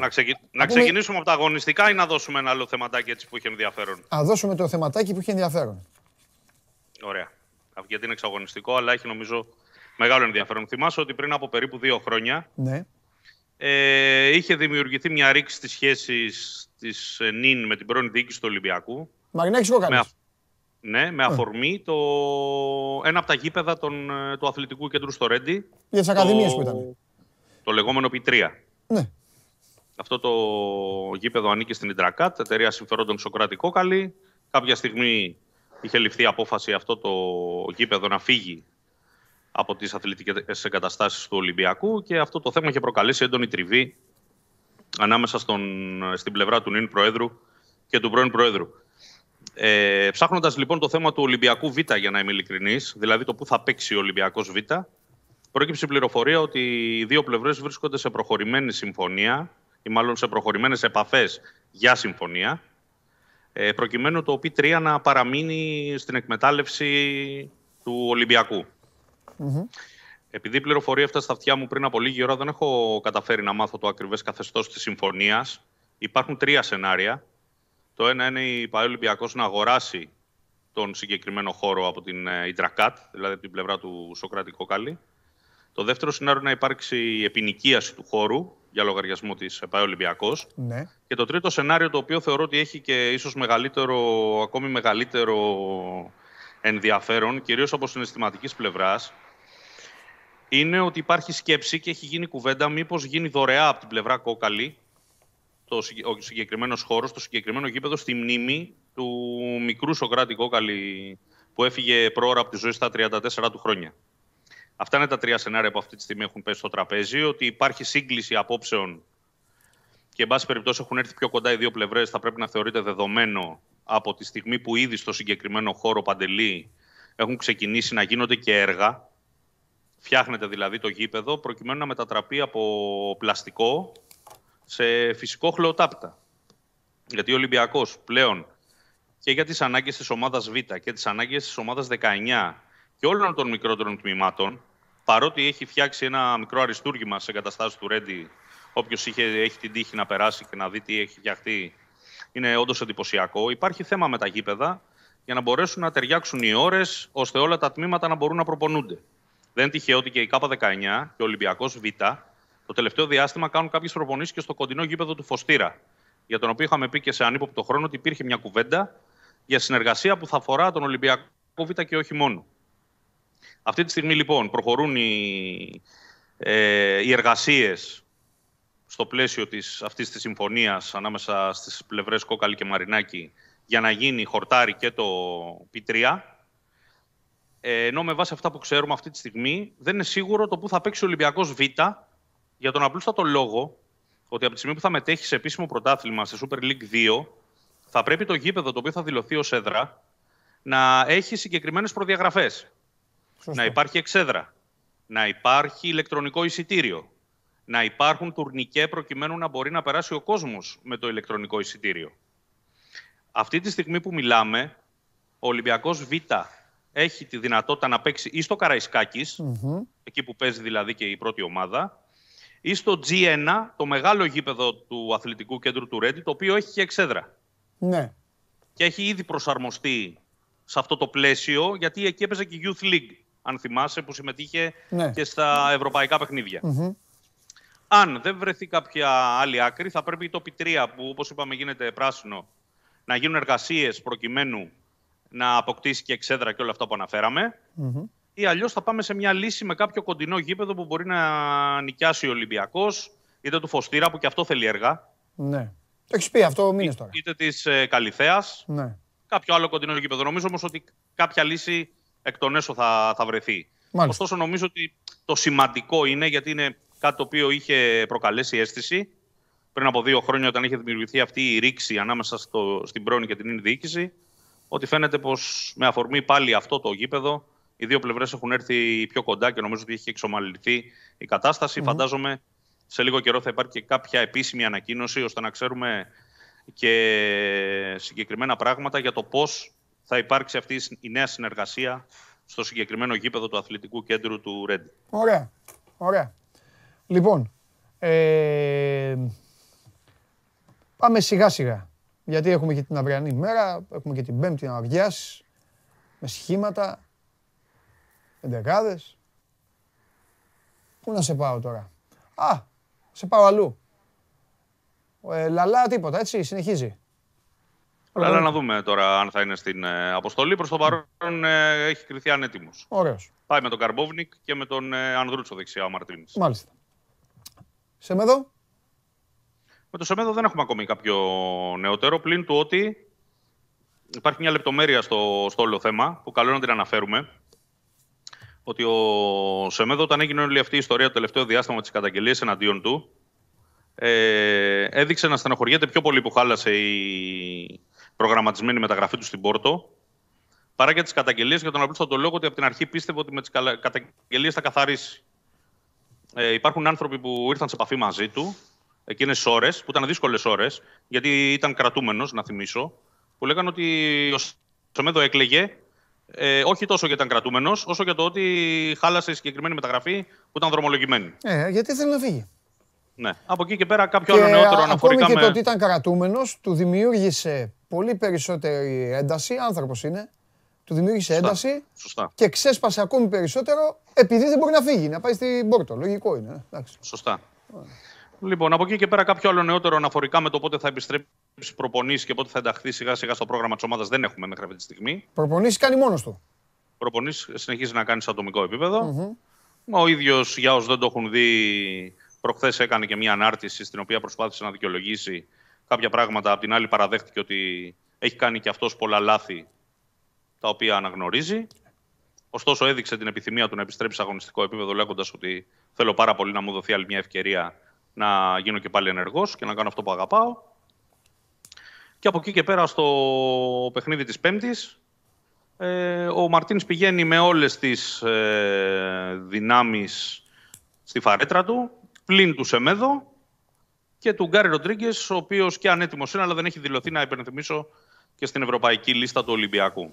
Να, ξεκι... να ξεκινήσουμε από τα αγωνιστικά ή να δώσουμε ένα άλλο θεματάκι έτσι που είχε ενδιαφέρον. Να δώσουμε το θεματάκι που είχε ενδιαφέρον. Ωραία. Γιατί είναι εξαγωνιστικό, αλλά έχει νομίζω μεγάλο ενδιαφέρον. Θυμάσαι ότι πριν από περίπου δύο χρόνια ναι. ε, είχε δημιουργηθεί μια ρήξη στις σχέσεις της ΝΙΝ με την πρώην διοίκηση του Ολυμπιακού. έχει το ναι, με ε. αφορμή το, ένα από τα γήπεδα των, ε, του αθλητικού κέντρου στο Ρέντι. Για τις που Το λεγόμενο Π3. Ναι. Αυτό το γήπεδο ανήκει στην Ιντρακάτ, εταιρεία συμφερόντων Σοκράτη Κόκαλη. Κάποια στιγμή είχε ληφθεί απόφαση αυτό το γήπεδο να φύγει από τις αθλητικές εγκαταστάσεις του Ολυμπιακού και αυτό το θέμα είχε προκαλέσει έντονη τριβή ανάμεσα στον, στην πλευρά του νυν Προέδρου και του πρώην Προέδρου. Ε, Ψάχνοντας λοιπόν το θέμα του Ολυμπιακού Β, για να είμαι ειλικρινής, δηλαδή το πού θα παίξει ο Ολυμπιακός Β, προέκυψε η πληροφορία ότι οι δύο πλευρές βρίσκονται σε προχωρημένη συμφωνία ή μάλλον σε προχωρημένες επαφές για συμφωνία, ε, προκειμένου το ΟΠ3 να παραμείνει στην εκμετάλλευση του Ολυμπιακού. Mm-hmm. Επειδή η μαλλον σε προχωρημενες επαφες για συμφωνια προκειμενου το op 3 να παραμεινει στην εκμεταλλευση του ολυμπιακου mm hmm επειδη η πληροφορια στα αυτιά μου πριν από λίγη ώρα δεν έχω καταφέρει να μάθω το ακριβές καθεστώς της συμφωνίας, υπάρχουν τρία σενάρια. Το ένα είναι η ΠαΕ Ολυμπιακός να αγοράσει τον συγκεκριμένο χώρο από την ε, Ιντρακάτ, δηλαδή από την πλευρά του Σοκρατικό Καλή. Το δεύτερο σενάριο είναι να υπάρξει επινοικίαση του χώρου για λογαριασμό της ΕΠΑΕ Ναι. Και το τρίτο σενάριο, το οποίο θεωρώ ότι έχει και ίσως μεγαλύτερο, ακόμη μεγαλύτερο ενδιαφέρον, κυρίως από συναισθηματικής πλευράς, είναι ότι υπάρχει σκέψη και έχει γίνει κουβέντα μήπως γίνει δωρεά από την πλευρά κόκαλη το, ο συγκεκριμένος χώρος, το συγκεκριμένο γήπεδο στη μνήμη του μικρού Σοκράτη Κόκαλη που έφυγε πρόωρα από τη ζωή στα 34 του χρόνια. Αυτά είναι τα τρία σενάρια που αυτή τη στιγμή έχουν πέσει στο τραπέζι. Ότι υπάρχει σύγκληση απόψεων και, εν πάση περιπτώσει, έχουν έρθει πιο κοντά οι δύο πλευρές. Θα πρέπει να θεωρείται δεδομένο από τη στιγμή που ήδη στο συγκεκριμένο χώρο παντελή έχουν ξεκινήσει να γίνονται και έργα. Φτιάχνεται δηλαδή το γήπεδο προκειμένου να μετατραπεί από πλαστικό σε φυσικό χλωτάπτα. Γιατί ο Ολυμπιακός πλέον και για τις ανάγκες της ομάδας Β και τις ανάγκες της ομάδας 19 και όλων των μικρότερων τμήματων παρότι έχει φτιάξει ένα μικρό αριστούργημα σε εγκαταστάσεις του Ρέντι, όποιος έχει την τύχη να περάσει και να δει τι έχει φτιαχτεί, είναι όντως εντυπωσιακό. Υπάρχει θέμα με τα γήπεδα για να μπορέσουν να ταιριάξουν οι ώρες ώστε όλα τα τμήματα να μπορούν να προπονούνται. Δεν τυχαίο ότι και η ΚΑΠΑ 19 και ο Ολυμπιακός Β το τελευταίο διάστημα κάνουν κάποιες προπονήσεις και στο κοντινό γήπεδο του Φωστήρα. Για τον οποίο είχαμε πει και σε ανύποπτο χρόνο ότι υπήρχε μια κουβέντα για συνεργασία που θα αφορά τον Ολυμπιακό Β και όχι μόνο. Αυτή τη στιγμή λοιπόν προχωρούν οι, ε, οι εργασίες στο πλαίσιο της, αυτής της συμφωνίας ανάμεσα στις πλευρές Κόκαλη και Μαρινάκη για να γίνει χορτάρι και το p ε, ενώ με βάση αυτά που ξέρουμε αυτή τη στιγμή δεν είναι σίγουρο το που θα παίξει ο Ολυμπιακός Β για τον απλούστατο λόγο ότι από τη στιγμή που θα μετέχει σε επίσημο πρωτάθλημα στη Super League 2 θα πρέπει το γήπεδο το οποίο θα δηλωθεί ως έδρα να έχει συγκεκριμένες προδιαγραφές να υπάρχει εξέδρα, να υπάρχει ηλεκτρονικό εισιτήριο, να υπάρχουν τουρνικέ προκειμένου να μπορεί να περάσει ο κόσμος με το ηλεκτρονικό εισιτήριο. Αυτή τη στιγμή που μιλάμε, ο Ολυμπιακός Β έχει τη δυνατότητα να παίξει ή στο καραισκακης εκεί που παίζει δηλαδή και η πρώτη ομάδα, ή στο G1, το μεγάλο γήπεδο του αθλητικού κέντρου του Ρέντι, το οποίο έχει και εξέδρα. Ναι. Και έχει ήδη προσαρμοστεί σε αυτό το πλαίσιο, γιατί εκεί έπαιζε και Youth League αν θυμάσαι, που συμμετείχε ναι. και στα ευρωπαϊκά Αν δεν βρεθεί κάποια άλλη άκρη, θα πρέπει η τοπιτρία που όπως είπαμε γίνεται πράσινο, να γίνουν εργασίες προκειμένου να αποκτήσει και εξέδρα και όλα αυτά που αναφέραμε. Mm-hmm. Ή αλλιώς θα πάμε σε μια λύση με κάποιο κοντινό γήπεδο που μπορεί να νοικιάσει ο Ολυμπιακός, είτε του Φωστήρα που και αυτό θέλει έργα. Ναι. Το έχεις πει αυτό μήνες τώρα. Είτε της ε, Ναι. Κάποιο άλλο κοντινό γήπεδο. Νομίζω όμως ότι κάποια λύση εκ των έσω θα, θα βρεθεί. Ωστόσο, νομίζω ότι το σημαντικό είναι, γιατί είναι κάτι το οποίο είχε προκαλέσει αίσθηση πριν από δύο χρόνια, όταν είχε δημιουργηθεί αυτή η ρήξη ανάμεσα στο, στην πρώην και την ίδια διοίκηση, ότι φαίνεται πως με αφορμή πάλι αυτό το γήπεδο, οι δύο πλευρές έχουν έρθει πιο κοντά και νομίζω ότι έχει εξομαλυνθεί η κατασταση Φαντάζομαι σε λίγο καιρό θα υπάρχει και κάποια επίσημη ανακοίνωση, ώστε να ξέρουμε και συγκεκριμένα πράγματα για το πώς θα υπάρξει αυτή η νέα συνεργασία στο συγκεκριμένο γήπεδο του αθλητικού κέντρου του Ρέντι. Ωραία. Ωραία. Λοιπόν, ε, πάμε σιγά σιγά. Γιατί έχουμε και την αυριανή μέρα, έχουμε και την πέμπτη να με σχήματα, δεκάδες. Πού να σε πάω τώρα. Α, σε πάω αλλού. Ε, λαλά τίποτα, έτσι, συνεχίζει. Αλλά Ωραία. να δούμε τώρα αν θα είναι στην ε, αποστολή. Προς το παρόν ε, έχει κρυθεί ανέτοιμο. Πάει με τον Καρμπόβνικ και με τον ε, Ανδρούτσο δεξιά ο Μαρτίνης. Μάλιστα. Σεμέδο. Με το Σεμέδο δεν έχουμε ακόμη κάποιο νεότερο. Πλην του ότι υπάρχει μια λεπτομέρεια στο, στο όλο θέμα που καλό είναι να την αναφέρουμε. Ότι ο Σεμέδο, όταν έγινε όλη αυτή η ιστορία το τελευταίο διάστημα της καταγγελίας εναντίον του, ε, έδειξε να στενοχωριέται πιο πολύ που χάλασε η, προγραμματισμένη μεταγραφή του στην Πόρτο, παρά και τις καταγγελίες για τον απλούστατο λόγο ότι από την αρχή πίστευε ότι με τις καταγγελίες θα καθαρίσει. Ε, υπάρχουν άνθρωποι που ήρθαν σε επαφή μαζί του εκείνες ώρες, που ήταν δύσκολες ώρες, γιατί ήταν κρατούμενος, να θυμίσω, που λέγανε ότι ο Σεμέδο έκλαιγε ε, όχι τόσο γιατί ήταν κρατούμενος, όσο για το ότι χάλασε η συγκεκριμένη μεταγραφή που ήταν δρομολογημένη. Ε, γιατί θέλει να φύγει. Ναι. Από εκεί και πέρα κάποιο και άλλο νεότερο αναφορικά ακόμη και το ότι ήταν κρατούμενος, του δημιούργησε πολύ περισσότερη ένταση, άνθρωπος είναι, του δημιούργησε Σωστά. ένταση Σωστά. και ξέσπασε ακόμη περισσότερο επειδή δεν μπορεί να φύγει, να πάει στην Πόρτο. Λογικό είναι. Ε, εντάξει. Σωστά. Λοιπόν, από εκεί και πέρα κάποιο άλλο νεότερο αναφορικά με το πότε θα επιστρέψει προπονής και πότε θα ενταχθεί σιγά σιγά στο πρόγραμμα της ομάδας δεν έχουμε μέχρι αυτή τη στιγμή. Προπονήσεις κάνει μόνος του. Προπονήσεις συνεχίζει να κάνει σε ατομικό επίπεδο. Mm-hmm. Ο ίδιος για όσου δεν το έχουν δει Προχθές έκανε και μια ανάρτηση στην οποία προσπάθησε να δικαιολογήσει κάποια πράγματα. Απ' την άλλη, παραδέχτηκε ότι έχει κάνει και αυτός πολλά λάθη τα οποία αναγνωρίζει. Ωστόσο, έδειξε την επιθυμία του να επιστρέψει σε αγωνιστικό επίπεδο, λέγοντας ότι θέλω πάρα πολύ να μου δοθεί άλλη μια ευκαιρία να γίνω και πάλι ενεργός και να κάνω αυτό που αγαπάω. Και από εκεί και πέρα, στο παιχνίδι της Πέμπτης, ε, ο Μαρτίν πηγαίνει με όλες τις ε, δυνάμεις στη φαρέτρα του πλην του Σεμέδο και του Γκάρι Ροντρίγκες, ο οποίος και ανέτοιμος είναι, αλλά δεν έχει δηλωθεί να υπενθυμίσω και στην ευρωπαϊκή λίστα του Ολυμπιακού.